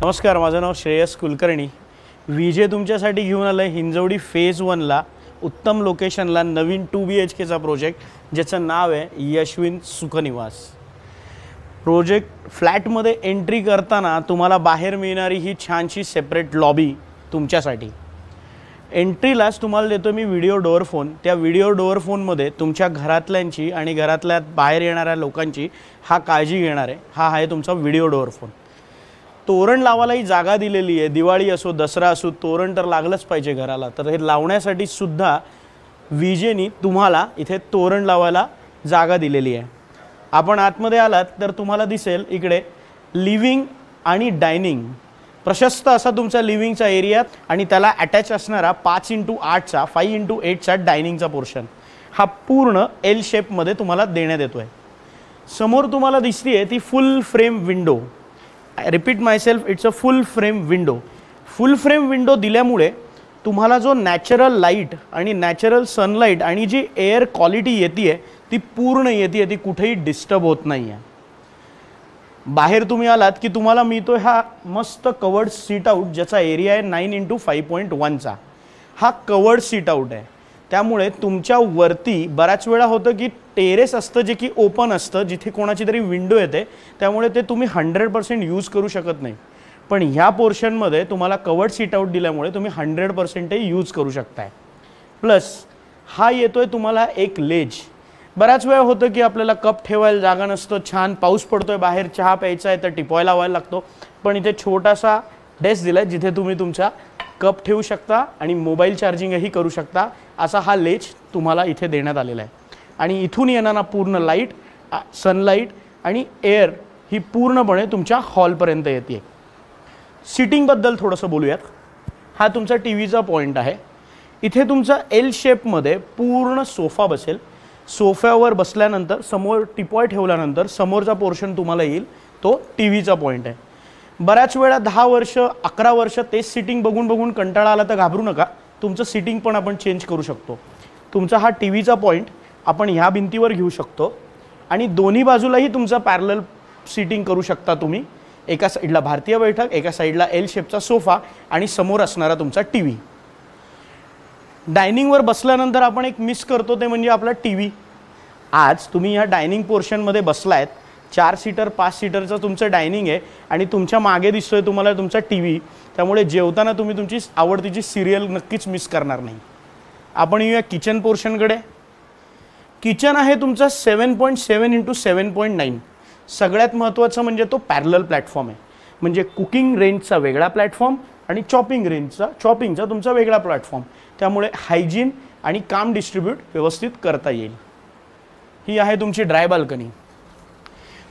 नमस्कार माझं नाव श्रेयस कुलकर्णी विजे तुमच्यासाठी घेऊन आलं हिंजवडी फेज वनला उत्तम लोकेशनला नवीन two B H K project ज्याचं नाव आहे यशविन सुखनिवास प्रोजेक्ट फ्लॅटमध्ये एंट्री करताना तुम्हाला बाहेर मिळणारी ही छानशी सेपरेट लॉबी तुमच्यासाठी एंट्रीलाच तुम्हाला देतो मी व्हिडिओ डोअर फोन त्या व्हिडिओ डोअर फोनमध्ये तुमच्या घरातल्यांची आणि घरातल्या बाहेर येणाऱ्या लोकांची हा काळजी घेणार आहे हा आहे तुमचा व्हिडिओ डोअर फोन तोरण लावायलाही जागा दिलेली आहे दिवाळी असो दसरा असो तोरण तर लागलंच पाहिजे घराला तर हे लावण्यासाठी सुद्धा विजेनी तुम्हाला इथे तोरण लावायला जागा दिलेली आहे आपण आतमध्ये आलात तर तुम्हाला दिसेल इकडे लिव्हिंग आणि डायनिंग प्रशस्त असा तुमचा लिव्हिंगचा एरिया आणि त्याला अटॅच असणारा पाच इंटू आठचा फाईव्ह इंटू एटचा डायनिंगचा पोर्शन हा पूर्ण एल शेपमध्ये तुम्हाला देण्यात येतो आहे समोर तुम्हाला दिसते आहे ती full frame window I repeat myself it's a full frame window full frame window दिल्यामुळे तुम्हाला जो नॅचरल लाईट आणि नॅचरल सनलाईट आणि जी एअर क्वालिटी येते आहे ती पूर्ण येते आहे ती कुठेही डिस्टर्ब होत नाही आहे बाहेर तुम्ही आलात की तुम्हाला मिळतो हा मस्त कवर्ड सीट आऊट ज्याचा एरिया आहे नाईन इंटू फाईव्ह पॉईंट वनचा हा कवर्ड सीट आऊट आहे त्यामुळे तुमच्या वरती बऱ्याच वेळा होतं की टेरेस असतं जे की ओपन असतं जिथे कोणाची तरी विंडो येते त्यामुळे ते तुम्ही हंड्रेड पर्सेंट यूज करू शकत नाही पण ह्या पोर्शनमध्ये तुम्हाला कवर्ड सीट आऊट दिल्यामुळे तुम्ही हंड्रेड पर्सेंटही यूज करू शकताय प्लस हा येतोय तुम्हाला एक लेज बऱ्याच वेळ होतं की आपल्याला कप ठेवायला जागा नसतं छान पाऊस पडतोय बाहेर चहा प्यायचा आहे तर टिपॉय लावायला लागतो पण इथे छोटासा डेस्क दिला आहे जिथे तुम्ही तुमचा कप ठेवू शकता आणि मोबाईल चार्जिंगही करू शकता असा हा लेच तुम्हाला इथे देण्यात आलेला आहे आणि इथून येणारा पूर्ण लाईट सनलाईट आणि एअर ही पूर्णपणे तुमच्या हॉलपर्यंत येते सिटिंगबद्दल थोडंसं बोलूयात हा तुमचा टी व्हीचा पॉईंट आहे इथे तुमचा एल शेपमध्ये पूर्ण सोफा बसेल सोफ्यावर बसल्यानंतर समोर टिपॉय ठेवल्यानंतर समोरचा पोर्शन तुम्हाला येईल तो टी व्हीचा पॉईंट आहे बऱ्याच वेळा दहा वर्ष अकरा वर्ष तेच सिटिंग बघून बघून कंटाळा आला तर घाबरू नका तुमचं सिटिंग पण आपण चेंज करू शकतो तुमचा हा टी व्हीचा पॉईंट आपण ह्या भिंतीवर घेऊ शकतो आणि दोन्ही बाजूलाही तुमचं पॅरल सिटिंग करू शकता तुम्ही एका साईडला भारतीय बैठक एका साईडला एल शेपचा सोफा आणि समोर असणारा तुमचा टी व्ही डायनिंगवर बसल्यानंतर आपण एक मिस करतो ते म्हणजे आपला टी व्ही आज तुम्ही ह्या डायनिंग पोर्शनमध्ये बसलायत चार सीटर पाच सीटरचं तुमचं डायनिंग आहे आणि तुमच्या मागे दिसतोय तुम्हाला तुमचा टी व्ही त्यामुळे जेवताना तुम्ही तुमची आवडतीची सिरियल नक्कीच मिस करणार नाही आपण येऊया किचन पोर्शनकडे किचन आहे तुमचा seven point seven into seven point nine सगळ्यात महत्त्वाचं म्हणजे तो पॅरल प्लॅटफॉर्म आहे म्हणजे कुकिंग रेंजचा वेगळा प्लॅटफॉर्म आणि चॉपिंग रेंजचा चॉपिंगचा तुमचा वेगळा प्लॅटफॉर्म त्यामुळे हायजीन आणि काम डिस्ट्रीब्यूट व्यवस्थित करता येईल ही आहे तुमची ड्राय बाल्कनी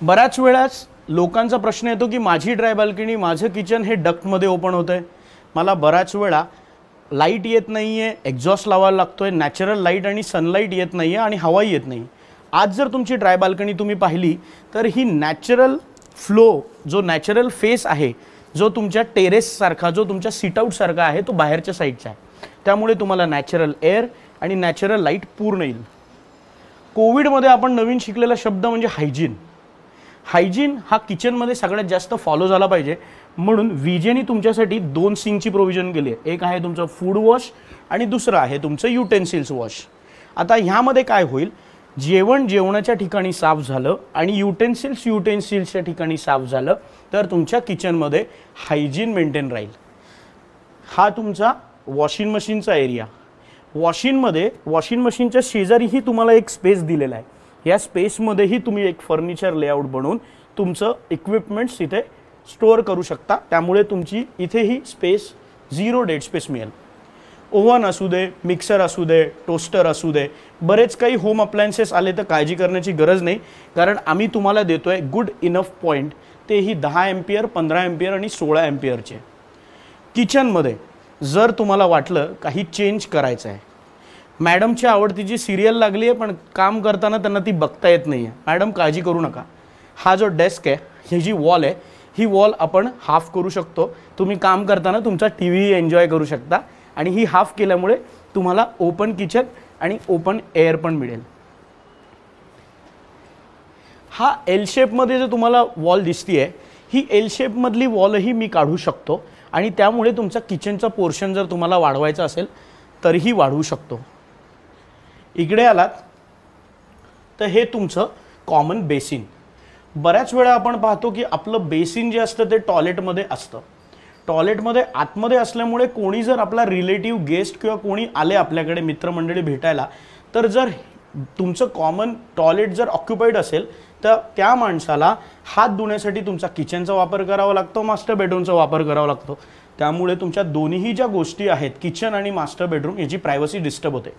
बऱ्याच वेळाच लोकांचा प्रश्न येतो की माझी ड्राय बाल्कनी माझं किचन हे डकमध्ये ओपन होतं आहे मला बऱ्याच वेळा लाईट येत नाही आहे एक्झॉस्ट लावायला लागतो आहे नॅचरल लाईट आणि सनलाईट येत नाही आहे आणि हवाही येत नाही आज जर तुमची ड्राय बाल्कनी तुम्ही पाहिली तर ही नॅचरल फ्लो जो नॅचरल फेस आहे जो तुमच्या टेरेससारखा जो तुमच्या सिटआउटसारखा आहे तो बाहेरच्या साईडचा आहे त्यामुळे तुम्हाला नॅचरल एअर आणि नॅचरल लाईट पूर्ण येईल कोविडमध्ये आपण नवीन शिकलेला शब्द म्हणजे हायजीन हायजीन हा किचनमध्ये सगळ्यात जास्त फॉलो झाला पाहिजे म्हणून विजेने तुमच्यासाठी दोन सिंगची प्रोव्हिजन केली आहे एक आहे तुमचं फूड वॉश आणि दुसरं आहे तुमचं युटेन्सिल्स वॉश आता ह्यामध्ये काय होईल जेवण जेवणाच्या ठिकाणी साफ झालं आणि युटेन्सिल्स युटेन्सिल्सच्या ठिकाणी साफ झालं तर तुमच्या किचनमध्ये हायजीन मेंटेन राहील हा तुमचा वॉशिंग मशीनचा एरिया वॉशिंगमध्ये वॉशिंग मशीनच्या शेजारीही तुम्हाला एक स्पेस दिलेला आहे या स्पेसमध्येही तुम्ही एक फर्निचर लेआउट बनवून तुमचं इक्विपमेंट्स इथे स्टोअर करू शकता त्यामुळे तुमची इथेही स्पेस झिरो डेड स्पेस मिळेल ओव्हन असू दे मिक्सर असू दे टोस्टर असू दे बरेच काही होम अप्लायन्सेस आले तर काळजी करण्याची गरज नाही कारण आम्ही तुम्हाला देतो आहे गुड इनफ पॉईंट तेही दहा एम्पियर पंधरा एम्पियर आणि सोळा एम्पियरचे किचनमध्ये जर तुम्हाला वाटलं काही चेंज करायचं आहे आवडती जी सिरियल लागली आहे पण काम करताना त्यांना ती बघता येत नाही आहे मॅडम काळजी करू नका हा जो डेस्क आहे ही जी वॉल आहे ही वॉल आपण हाफ करू शकतो तुम्ही काम करताना तुमचा टी व्ही एन्जॉय करू शकता आणि ही हाफ केल्यामुळे तुम्हाला ओपन किचन आणि ओपन एअर पण मिळेल हा एल शेपमध्ये जो तुम्हाला वॉल दिसती आहे ही एल शेपमधली वॉलही मी काढू शकतो आणि त्यामुळे तुमचा किचनचा पोर्शन जर तुम्हाला वाढवायचा असेल तरीही वाढवू शकतो इकडे आलात तर हे तुमचं कॉमन बेसिन बऱ्याच वेळा आपण पाहतो की आपलं बेसिन जे असतं ते टॉयलेटमध्ये असतं टॉयलेटमध्ये आतमध्ये असल्यामुळे कोणी जर आपला रिलेटिव्ह गेस्ट किंवा कोणी आले आपल्याकडे मित्रमंडळी भेटायला तर जर तुमचं कॉमन टॉयलेट जर ऑक्युपाईड असेल तर त्या माणसाला हात धुण्यासाठी तुमचा किचनचा वापर करावा लागतो मास्टर बेडरूमचा वापर करावा लागतो त्यामुळे तुमच्या दोन्हीही ज्या गोष्टी आहेत किचन आणि मास्टर बेडरूम याची प्रायव्हसी डिस्टर्ब होते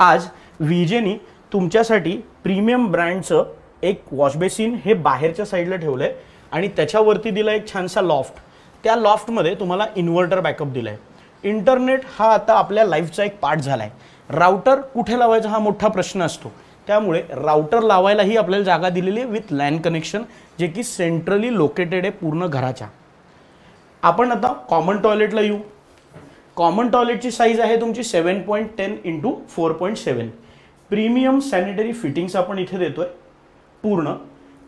आज विजेनी तुमच्यासाठी प्रीमियम ब्रँडचं एक वॉशबेसिन हे बाहेरच्या साईडला ठेवलं आहे आणि त्याच्यावरती दिला एक छानसा लॉफ्ट त्या लॉफ्टमध्ये तुम्हाला इन्व्हर्टर बॅकअप दिलं आहे इंटरनेट हा आता आपल्या लाईफचा एक पार्ट झाला आहे राऊटर कुठे लावायचा हा मोठा प्रश्न असतो त्यामुळे राउटर लावायलाही आपल्याला जागा दिलेली आहे विथ लॅन कनेक्शन जे की सेंट्रली लोकेटेड आहे पूर्ण घराच्या आपण आता कॉमन टॉयलेटला येऊ कॉमन टॉयलेटची साईज आहे तुमची seven point ten into four point seven premium sanitary fittings आपण इथे देतो आहे पूर्ण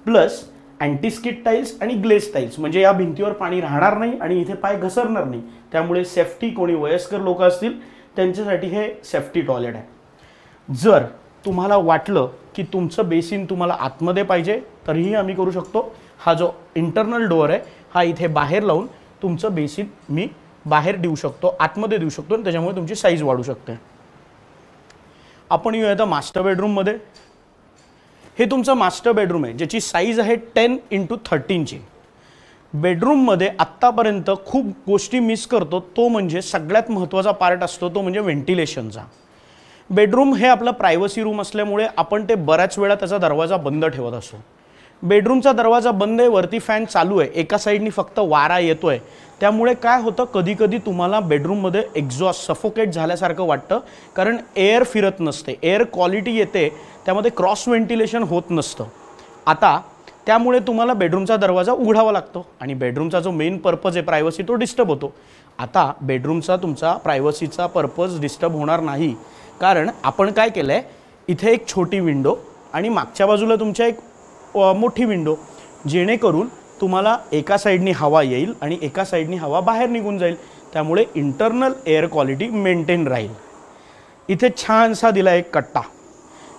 प्लस अँटीस्किट टाईल्स आणि ग्लेस टाईल्स म्हणजे या भिंतीवर पाणी राहणार नाही आणि इथे पाय घसरणार नाही त्यामुळे सेफ्टी कोणी वयस्कर लोक असतील त्यांच्यासाठी हे सेफ्टी टॉयलेट आहे जर तुम्हाला वाटलं की तुमचं बेसिन तुम्हाला आतमध्ये पाहिजे तरीही आम्ही करू शकतो हा जो इंटरनल डोअर आहे हा इथे बाहेर लावून तुमचं बेसिन मी बाहेर देऊ शकतो आतमध्ये देऊ शकतो आणि त्याच्यामुळे तुमची साईज वाढू शकते आपण येऊया तर मास्टर बेडरूममध्ये हे तुमचं मास्टर बेडरूम आहे ज्याची साईज आहे टेन इंटू थर्टीनची बेडरूममध्ये आत्तापर्यंत खूप गोष्टी मिस करतो तो म्हणजे सगळ्यात महत्त्वाचा पार्ट असतो तो म्हणजे व्हेंटिलेशनचा बेडरूम हे आपलं प्रायव्हसी रूम असल्यामुळे आपण ते बऱ्याच वेळा त्याचा दरवाजा बंद ठेवत असतो बेडरूमचा दरवाजा बंद आहे वरती फॅन चालू आहे एका साईडनी फक्त वारा येतो आहे त्यामुळे काय होतं कधीकधी तुम्हाला बेडरूममध्ये एक्झॉस्ट सफोकेट झाल्यासारखं वाटतं कारण एअर फिरत नसते एअर क्वालिटी येते त्यामध्ये क्रॉस व्हेंटिलेशन होत नसतं आता त्यामुळे तुम्हाला बेडरूमचा दरवाजा उघडावा लागतो आणि बेडरूमचा जो मेन पर्पज आहे प्रायव्हसी तो डिस्टर्ब होतो आता बेडरूमचा तुमचा प्रायव्हसीचा पर्पज डिस्टर्ब होणार नाही कारण आपण काय केलं आहे इथे एक छोटी विंडो आणि मागच्या बाजूला तुमच्या एक मोठी विंडो जेणेकरून तुम्हाला एका साईडनी हवा येईल आणि एका साईडनी हवा बाहेर निघून जाईल त्यामुळे इंटरनल एअर क्वालिटी मेंटेन राहील इथे छानसा दिला एक कट्टा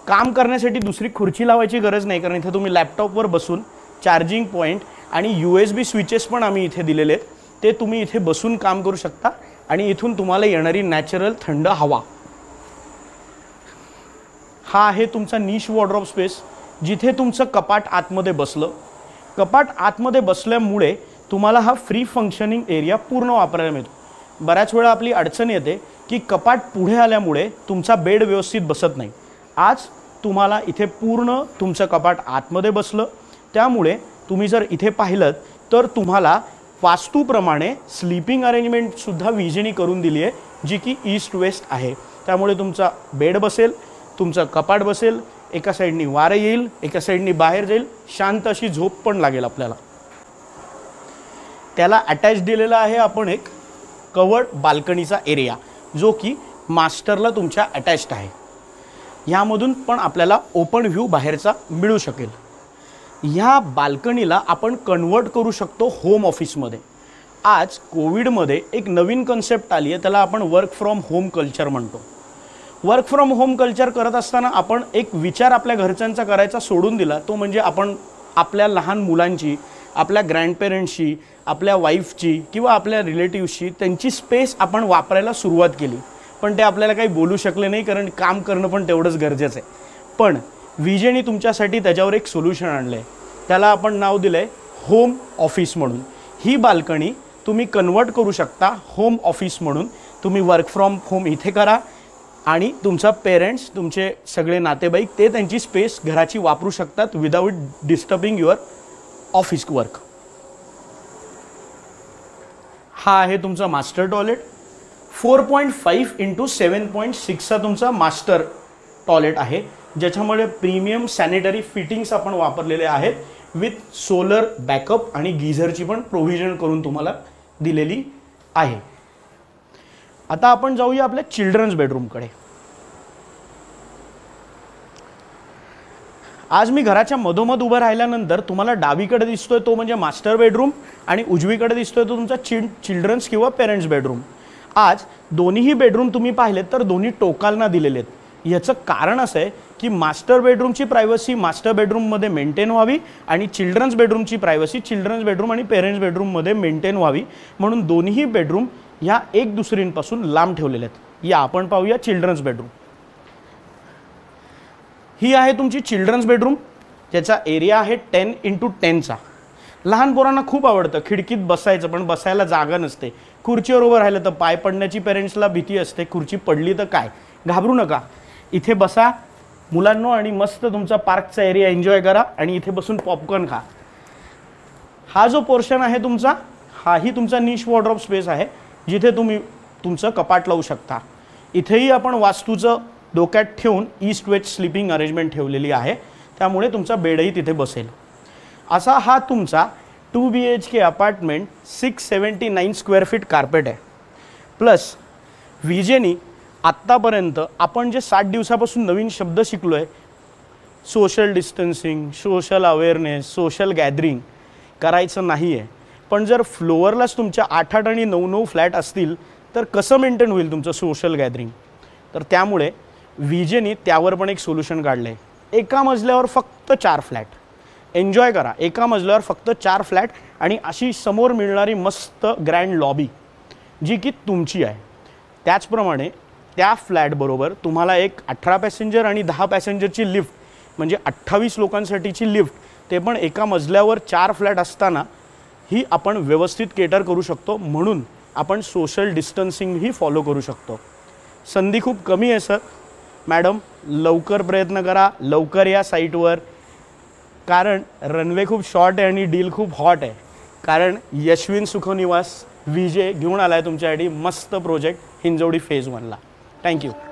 काम करण्यासाठी दुसरी खुर्ची लावायची गरज नाही कारण इथे तुम्ही लॅपटॉपवर बसून चार्जिंग पॉईंट आणि यू एस बी स्विचेस पण आम्ही इथे दिलेले आहेत ते तुम्ही इथे बसून काम करू शकता आणि इथून तुम्हाला येणारी नॅचरल थंड हवा हा आहे तुमचा निश वॉर्ड्रॉप स्पेस जिथे तुमचं कपाट आतमध्ये बसलं कपाट आतमध्ये बसल्यामुळे तुम्हाला हा फ्री फंक्शनिंग एरिया पूर्ण वापरायला मिळतो बऱ्याच वेळा आपली अडचण येते की कपाट पुढे आल्यामुळे तुमचा बेड व्यवस्थित बसत नाही आज तुम्हाला इथे पूर्ण तुमचं कपाट आतमध्ये बसलं त्यामुळे तुम्ही जर इथे पाहिलं तर तुम्हाला वास्तूप्रमाणे स्लीपिंग अरेंजमेंटसुद्धा विजिणी करून दिली आहे जी की ईस्ट वेस्ट आहे त्यामुळे तुमचा बेड बसेल तुमचं कपाट बसेल एका साईडनी वारं येईल एका साईडनी बाहेर जाईल शांत अशी झोप पण लागेल आपल्याला त्याला अटॅच दिलेला आहे आपण एक कवर्ड बाल्कनीचा एरिया जो की मास्टरला तुमच्या अटॅच्ड आहे ह्यामधून पण आपल्याला ओपन व्ह्यू बाहेरचा मिळू शकेल ह्या बाल्कनीला आपण कन्वर्ट करू शकतो होम ऑफिसमध्ये आज कोविडमध्ये एक नवीन कन्सेप्ट आली आहे त्याला आपण वर्क फ्रॉम होम कल्चर म्हणतो वर्क फ्रॉम होम कल्चर करत असताना आपण एक विचार आपल्या घरच्यांचा करायचा सोडून दिला तो म्हणजे आपण आपल्या लहान मुलांची आपल्या ग्रँडपेरेंट्सची आपल्या वाईफची किंवा आपल्या रिलेटिव्हशी त्यांची स्पेस आपण वापरायला सुरुवात केली पण ते आपल्याला काही बोलू शकले नाही कारण काम करणं पण तेवढंच गरजेचं आहे पण विजेने तुमच्यासाठी त्याच्यावर एक सोल्युशन आणलं आहे त्याला आपण नाव दिलं आहे होम ऑफिस म्हणून ही बाल्कनी तुम्ही कन्वर्ट करू शकता होम ऑफिस म्हणून तुम्ही वर्क फ्रॉम होम इथे करा आणि तुमचा पेरेंट्स तुमचे सगळे नातेवाईक ते त्यांची स्पेस घराची वापरू शकतात without disturbing your office work हा आहे तुमचा master toilet four point five into seven point सिक्सचा तुमचा मास्टर टॉयलेट आहे ज्याच्यामुळे प्रीमियम सॅनिटरी फिटिंग्स आपण वापरलेले आहेत विथ सोलर बॅकअप आणि गिझरची पण प्रोव्हिजन करून तुम्हाला दिलेली आहे आता आपण जाऊया आपल्या चिल्ड्रन्स बेडरूमकडे आज मी घराच्या मधोमध उभं राहिल्यानंतर तुम्हाला डावीकडे दिसतोय तो म्हणजे मास्टर बेडरूम आणि उजवीकडे दिसतोय तो तुमचा चिल चिल्ड्रन्स किंवा पेरेंट्स बेडरूम आज दोन्हीही बेडरूम तुम्ही पाहिलेत तर दोन्ही टोकालना दिलेले आहेत याचं कारण असं आहे की मास्टर बेडरूमची प्रायव्हसी मास्टर बेडरूममध्ये मेंटेन व्हावी आणि चिल्ड्रन्स बेडरूमची प्रायव्हसी चिल्ड्रन्स बेडरूम आणि पेरेंट्स बेडरूममध्ये मेंटेन व्हावी म्हणून दोन्ही बेडरूम ह्या एक दुसरींपासून लांब ठेवलेल्या आहेत या आपण पाहूया चिल्ड्रन्स बेडरूम ही आहे तुमची चिल्ड्रन्स बेडरूम ज्याचा एरिया आहे टेन इंटू टेनचा लहान पोरांना खूप आवडतं खिडकीत बसायचं पण बसायला जागा नसते खुर्चीवर उभं राहिलं तर पाय पडण्याची पेरेंट्सला भीती असते खुर्ची पडली तर काय घाबरू नका इथे बसा मुलांना आणि मस्त तुमचा पार्कचा एरिया एन्जॉय करा आणि इथे बसून पॉपकॉर्न खा हा जो पोर्शन आहे तुमचा हाही तुमचा निश वॉर्ड्रॉप स्पेस आहे जिथे तुम्ही तुमचं कपाट लावू शकता इथेही आपण वास्तूचं डोक्यात ठेवून ईस्ट वेस्ट स्लीपिंग अरेंजमेंट ठेवलेली आहे त्यामुळे तुमचा बेडही तिथे बसेल असा हा तुमचा two B H K apartment six seventy nine square feet carpet आहे प्लस विजेनी आत्तापर्यंत आपण जे सात दिवसापासून नवीन शब्द शिकलो आहे social distancing social awareness social gathering करायचं नाही आहे पण जर फ्लोअरलाच तुमच्या आठ आठ आणि नऊ नऊ फ्लॅट असतील तर कसं मेंटेन होईल तुमचं सोशल गॅदरिंग तर त्यामुळे विजेने त्यावर पण एक सोल्युशन काढलं आहे एका मजल्यावर फक्त चार फ्लॅट एन्जॉय करा एका मजल्यावर फक्त चार फ्लॅट आणि अशी समोर मिळणारी मस्त ग्रँड लॉबी जी की तुमची आहे त्याचप्रमाणे त्या फ्लॅटबरोबर तुम्हाला एक अठरा पॅसेंजर आणि दहा पॅसेंजरची लिफ्ट म्हणजे अठ्ठावीस लोकांसाठीची लिफ्ट ते पण एका मजल्यावर चार फ्लॅट असताना ही आपण व्यवस्थित केटर करू शकतो म्हणून आपण सोशल डिस्टन्सिंगही फॉलो करू शकतो संधी खूप कमी आहे सर मॅडम लवकर प्रयत्न करा लवकर या साईटवर कारण रनवे खूप शॉर्ट आहे आणि डील खूप हॉट आहे कारण यशविन सुखनिवास विजय घेऊन आला आहे तुमच्यासाठी मस्त प्रोजेक्ट हिंजवडी फेज वनला थँक्यू